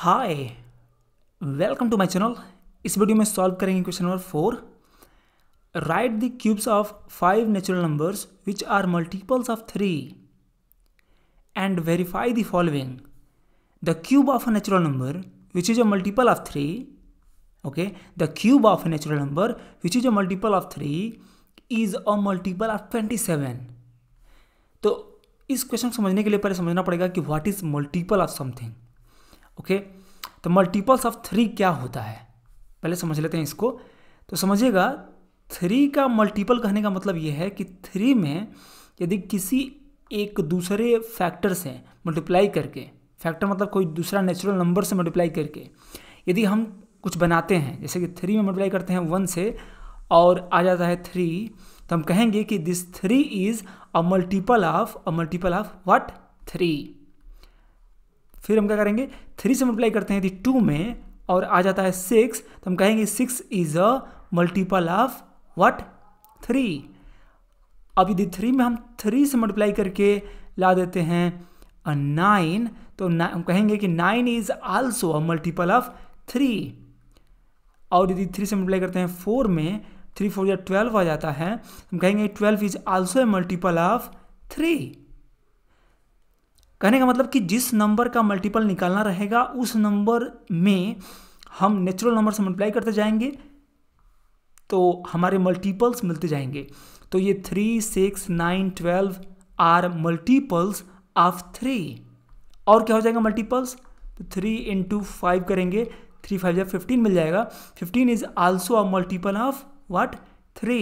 hi welcome to my channel इस video में solve करेंगे question number four write the cubes of five natural numbers which are multiples of three and verify the following the cube of a natural number which is a multiple of three okay the cube of a natural number which is a multiple of three is a multiple of twenty seven तो इस question को समझने के लिए पहले समझना पड़ेगा कि what is multiple of something okay तो मल्टीपल्स ऑफ थ्री क्या होता है पहले समझ लेते हैं इसको तो समझिएगा थ्री का मल्टीपल कहने का मतलब ये है कि थ्री में यदि किसी एक दूसरे फैक्टर से मल्टीप्लाई करके फैक्टर मतलब कोई दूसरा नेचुरल नंबर से मल्टीप्लाई करके यदि हम कुछ बनाते हैं जैसे कि थ्री में मल्टीप्लाई करते हैं वन से और आ जाता है थ्री तो हम कहेंगे कि this three is a multiple of a multiple of what three फिर हम क्या करेंगे थ्री से मल्टीप्लाई करते हैं यदि टू में और आ जाता है सिक्स तो हम कहेंगे six is a multiple of what three अब यदि थ्री में हम थ्री से मल्टीप्लाई करके ला देते हैं अ नाइन तो हम कहेंगे कि nine is also a multiple of three और यदि थ्री से मल्टीप्लाई करते हैं फोर में थ्री फोर या ट्वेल्व आ जाता है हम कहेंगे twelve is also a multiple of three कहने का मतलब कि जिस नंबर का मल्टीपल निकालना रहेगा उस नंबर में हम नेचुरल नंबर से मल्टीप्लाई करते जाएंगे तो हमारे मल्टीपल्स मिलते जाएंगे तो ये three six nine twelve are multiples of three और क्या हो जाएगा मल्टीपल्स तो थ्री इंटू फाइव करेंगे थ्री फाइव जब फिफ्टीन मिल जाएगा fifteen is also a multiple of what three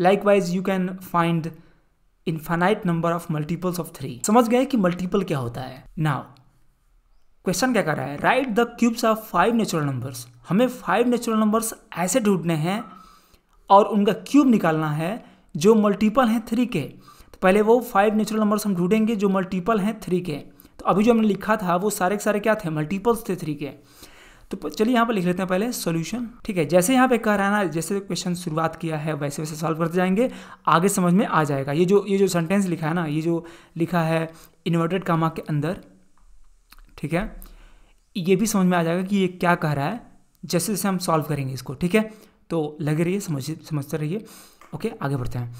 likewise you can find infinite number of multiples of three समझ गए कि मल्टीपल क्या होता है नाउ क्वेश्चन क्या कर रहा है write the cubes of five natural numbers हमें फाइव नेचुरल नंबर्स ऐसे ढूंढने हैं और उनका क्यूब निकालना है जो मल्टीपल हैं थ्री के तो पहले वो फाइव नेचुरल नंबर्स हम ढूंढेंगे जो मल्टीपल हैं थ्री के तो अभी जो हमने लिखा था वो सारे के सारे क्या थे मल्टीपल्स थे थ्री के तो चलिए यहाँ पर लिख लेते हैं पहले सोल्यूशन ठीक है जैसे यहाँ पे कह रहा है ना जैसे क्वेश्चन तो शुरुआत किया है वैसे वैसे सॉल्व करते जाएंगे आगे समझ में आ जाएगा ये जो ये जो सेंटेंस लिखा है ना ये जो लिखा है इन्वर्टेड कामा के अंदर ठीक है ये भी समझ में आ जाएगा कि ये क्या कह रहा है जैसे जैसे हम सॉल्व करेंगे इसको ठीक है तो लगे रहिए समझ समझते रहिए ओके आगे बढ़ते हैं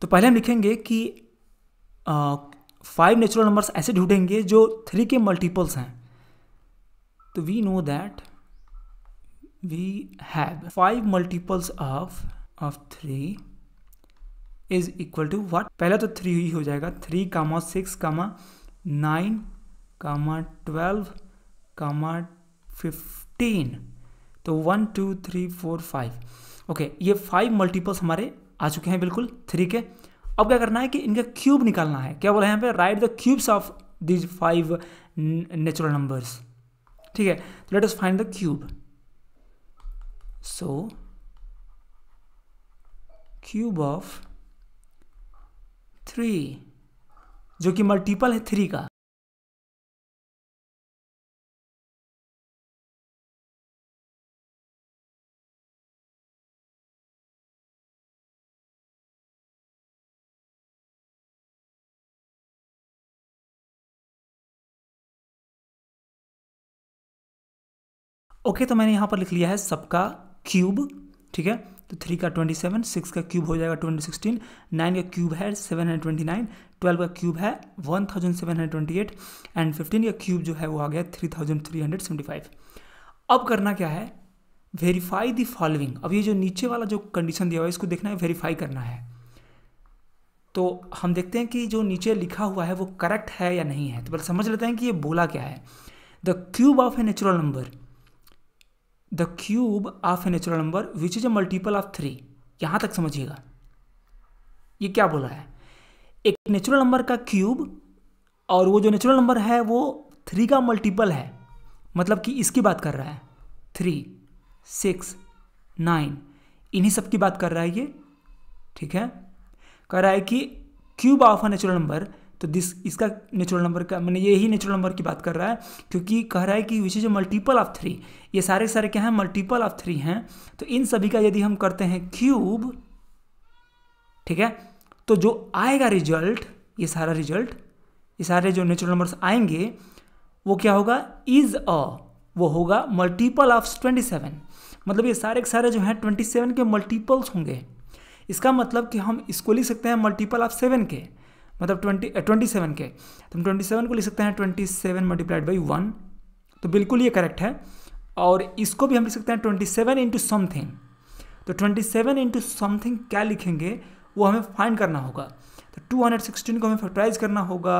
तो पहले हम लिखेंगे कि फाइव नेचुरल नंबर्स ऐसे ढूंढेंगे जो थ्री के मल्टीपल्स हैं तो we know that we have five multiples of of three is equal to what पहला तो थ्री ही हो जाएगा three comma six comma nine comma twelve comma fifteen तो one two three four five okay ये five multiples हमारे आ चुके हैं बिल्कुल थ्री के अब क्या करना है कि इनका क्यूब निकालना है क्या बोला है यहाँ पे write the cubes of these five natural numbers ठीक है let us find the cube so cube of three जो कि मल्टीपल है थ्री का ओके तो मैंने यहाँ पर लिख लिया है सबका क्यूब ठीक है तो थ्री का ट्वेंटी सेवन सिक्स का क्यूब हो जाएगा ट्वेंटी सिक्सटीन नाइन का क्यूब है seven hundred twenty nine twelve का क्यूब है one thousand seven hundred twenty eight and fifteen का क्यूब जो है वो आ गया three thousand three hundred seventy five अब करना क्या है वेरीफाई दी फॉलोइंग अब ये जो नीचे वाला जो कंडीशन दिया हुआ है इसको देखना है वेरीफाई करना है तो हम देखते हैं कि जो नीचे लिखा हुआ है वो करेक्ट है या नहीं है तो पहले समझ लेते हैं कि ये बोला क्या है the cube of a natural number the cube of a natural number which is a multiple of three यहाँ तक समझिएगा ये क्या बोल रहा है एक नेचुरल नंबर का क्यूब और वो जो नेचुरल नंबर है वो थ्री का मल्टीपल है मतलब कि इसकी बात कर रहा है थ्री सिक्स नाइन इन्हीं सब की बात कर रहा है ये ठीक है कह रहा है कि cube of a natural number तो दिस इसका नेचुरल नंबर का मैंने यही नेचुरल नंबर की बात कर रहा है क्योंकि कह रहा है कि which is multiple of three ये सारे सारे क्या हैं मल्टीपल ऑफ थ्री हैं तो इन सभी का यदि हम करते हैं क्यूब ठीक है तो जो आएगा रिजल्ट ये सारा रिजल्ट ये सारे जो नेचुरल नंबर्स आएंगे वो क्या होगा इज अ वो होगा मल्टीपल ऑफ ट्वेंटी सेवन मतलब ये सारे के सारे जो हैं ट्वेंटी सेवन के मल्टीपल्स होंगे इसका मतलब कि हम इसको लिख सकते हैं मल्टीपल ऑफ सेवन के मतलब ट्वेंटी ट्वेंटी सेवन के तो हम ट्वेंटी सेवन को लिख सकते हैं twenty seven multiplied by one तो बिल्कुल ये करेक्ट है और इसको भी हम लिख सकते हैं ट्वेंटी सेवन इंटू समथिंग तो ट्वेंटी सेवन इंटू समथिंग क्या लिखेंगे वो हमें फाइंड करना होगा तो टू हंड्रेड सिक्सटीन को हमें फैक्टराइज करना होगा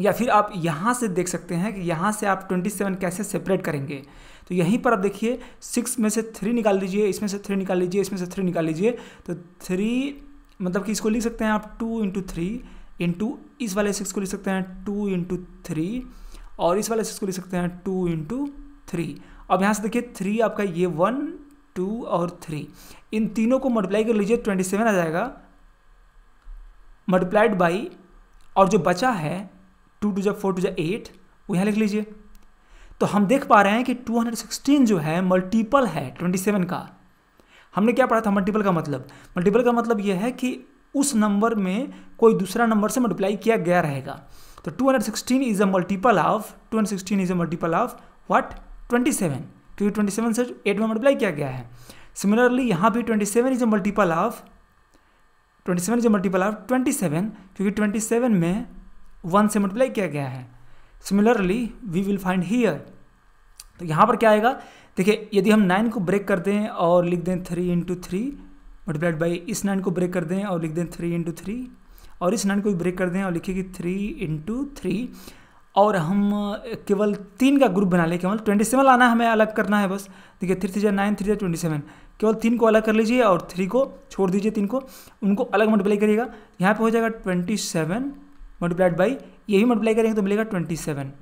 या फिर आप यहाँ से देख सकते हैं कि यहाँ से आप ट्वेंटी सेवन कैसे सेपरेट करेंगे तो यहीं पर आप देखिए सिक्स में से थ्री निकाल लीजिए इसमें से थ्री निकाल लीजिए इसमें से थ्री निकाल लीजिए तो थ्री मतलब कि इसको लिख सकते हैं आप टू इंटू थ्री इंटू इस वाले सिक्स को लिख सकते हैं टू इंटू थ्री और इस वाले सिक्स को लिख सकते हैं टू इंटू थ्री अब यहाँ से देखिए थ्री आपका ये वन टू और थ्री इन तीनों को मल्टीप्लाई कर लीजिए ट्वेंटी सेवन आ जाएगा मल्टीप्लाइड बाई और जो बचा है टू टू जब फोर टू जब एट वो यहाँ लिख लीजिए तो हम देख पा रहे हैं कि टू हंड्रेड सिक्सटीन जो है मल्टीपल है ट्वेंटी सेवन का हमने क्या पढ़ा था मल्टीपल का मतलब मल्टीपल का मतलब यह है कि उस नंबर में कोई दूसरा नंबर से मल्टीप्लाई किया गया रहेगा तो 216 is a multiple of 216 is a multiple of what 27 क्योंकि 27 से 8 में मल्टीप्लाई किया गया है सिमिलरली यहां भी 27 is a multiple of 27 is a multiple of 27 क्योंकि 27 में 1 से मल्टीप्लाई किया गया है similarly we will find here तो यहां पर क्या आएगा देखिए यदि हम नाइन को ब्रेक कर दें और लिख दें three into three multiplied by इस नाइन को ब्रेक कर दें और लिख दें थ्री इंटू थ्री और इस नाइन को भी ब्रेक कर दें और लिखें कि थ्री इंटू थ्री और हम केवल तीन का ग्रुप बना लें केवल ट्वेंटी सेवन लाना हमें अलग करना है बस देखिए थ्री थ्री जै नाइन थ्री जै ट्वेंटी सेवन केवल तीन को अलग कर लीजिए और थ्री को छोड़ दीजिए तीन को उनको अलग मल्टीप्लाई करिएगा यहाँ पर हो जाएगा ट्वेंटी सेवन मल्टीप्लाइड बाई यही मल्टीप्लाई करेंगे तो मिलेगा ट्वेंटी सेवन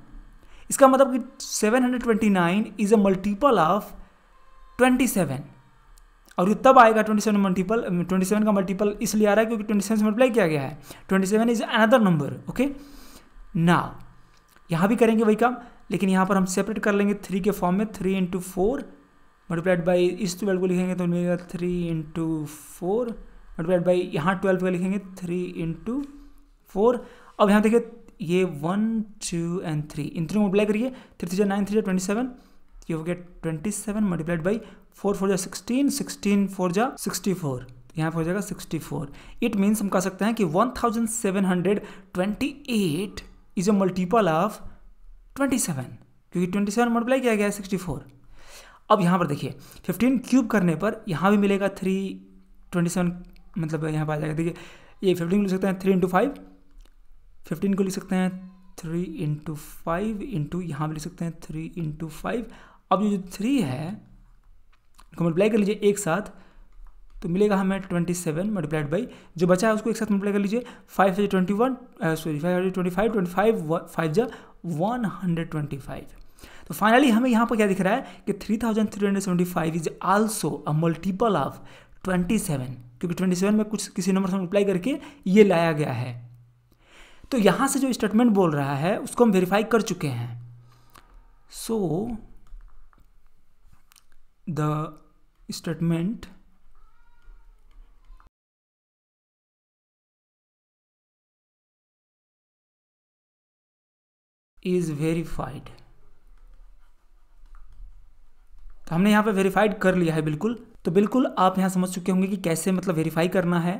इसका मतलब कि 729 इज अ मल्टीपल ऑफ 27 और ये तब आएगा 27 मल्टीपल 27 का मल्टीपल इसलिए आ रहा है क्योंकि 27 से मल्टीप्लाई किया गया है 27 इज अनदर नंबर ओके ना यहाँ भी करेंगे वही काम लेकिन यहाँ पर हम सेपरेट कर लेंगे थ्री के फॉर्म में three into four multiplied by इस ट्वेल्व को लिखेंगे तो मिलेगा three into four multiplied by यहाँ ट्वेल्व को लिखेंगे थ्री इंटू फोर अब यहाँ देखिए ये one two and three in three multiply करिए थ्री थ्री जो नाइन थ्री जो twenty seven you get twenty seven multiplied by four four जा सिक्सटीन सिक्सटीन फोर जा सिक्सटी फोर यहाँ पर हो जाएगा सिक्सटी फोर इट मीन्स हम कह सकते हैं कि one thousand seven hundred twenty eight is a multiple of twenty seven क्योंकि ट्वेंटी सेवन मल्टीप्लाई किया गया है सिक्सटी फोर अब यहाँ पर देखिए फिफ्टीन क्यूब करने पर यहाँ भी मिलेगा थ्री ट्वेंटी सेवन मतलब यहाँ पर आ जाएगा देखिए ये फिफ्टीन मिल सकते हैं थ्री इंटू फाइव फिफ्टीन को लिख सकते हैं थ्री इंटू फाइव इंटू यहाँ भी लिख सकते हैं थ्री इंटू फाइव अब ये जो थ्री है इनको मल्टीप्लाई कर लीजिए एक साथ तो मिलेगा हमें ट्वेंटी सेवन मल्टीप्लाइड बाई जो बचा है उसको एक साथ मल्टीप्लाई कर लीजिए फाइव से twenty one sorry five twenty five twenty five five जा वन हंड्रेड ट्वेंटी फाइव तो फाइनली हमें यहाँ पर क्या दिख रहा है कि three thousand three hundred seventy five is also a multiple of twenty seven क्योंकि ट्वेंटी सेवन में कुछ किसी नंबर से मल्टीप्लाई करके ये लाया गया है तो यहां से जो स्टेटमेंट बोल रहा है उसको हम वेरीफाई कर चुके हैं so the statement is verified तो हमने यहां पे वेरीफाइड कर लिया है बिल्कुल तो बिल्कुल आप यहां समझ चुके होंगे कि कैसे मतलब वेरीफाई करना है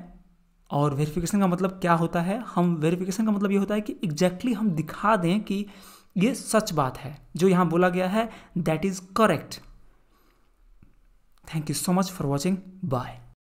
और वेरिफिकेशन का मतलब क्या होता है हम वेरिफिकेशन का मतलब ये होता है कि एग्जैक्टली exactly हम दिखा दें कि ये सच बात है जो यहाँ बोला गया है that is correct thank you so much for watching bye